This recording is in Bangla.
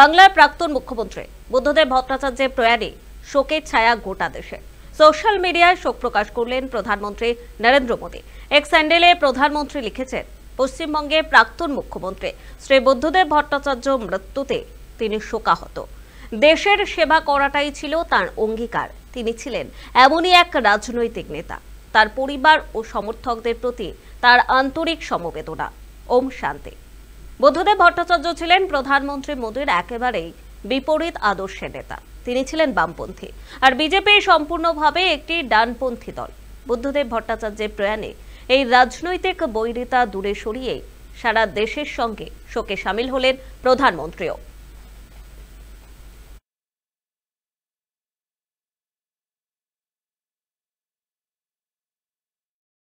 বাংলার প্রাক্তন মুখ্যমন্ত্রী বুদ্ধদেব ভট্টাচার্যের প্রয়াণে শোকের ছায়া গোটা দেশে সোশ্যাল মিডিয়ায় শোক প্রকাশ করলেন প্রধানমন্ত্রী নরেন্দ্র মোদী এক স্যান্ডেলে প্রধানমন্ত্রী লিখেছেন পশ্চিমবঙ্গের প্রাক্তন মুখ্যমন্ত্রী শ্রী বুদ্ধদেব ভট্টাচার্য মৃত্যুতে তিনি শোকাহত দেশের সেবা করাটাই ছিল তার অঙ্গীকার তিনি ছিলেন এমনই এক রাজনৈতিক নেতা তার পরিবার ও সমর্থকদের প্রতি তার আন্তরিক সমবেদনা ওম শান্তি বুদ্ধদেব ভট্টাচার্য ছিলেন প্রধানমন্ত্রী মোদীর একেবারেই বিপরীত আদর্শের নেতা তিনি ছিলেন বামপন্থী আর বিজেপি সম্পূর্ণভাবে একটি ডানপন্থী দল বুদ্ধদেব ভট্টাচার্যের প্রয়াণে এই রাজনৈতিক বৈরিতা দূরে সরিয়ে সারা দেশের সঙ্গে শোকে সামিল হলেন প্রধানমন্ত্রীও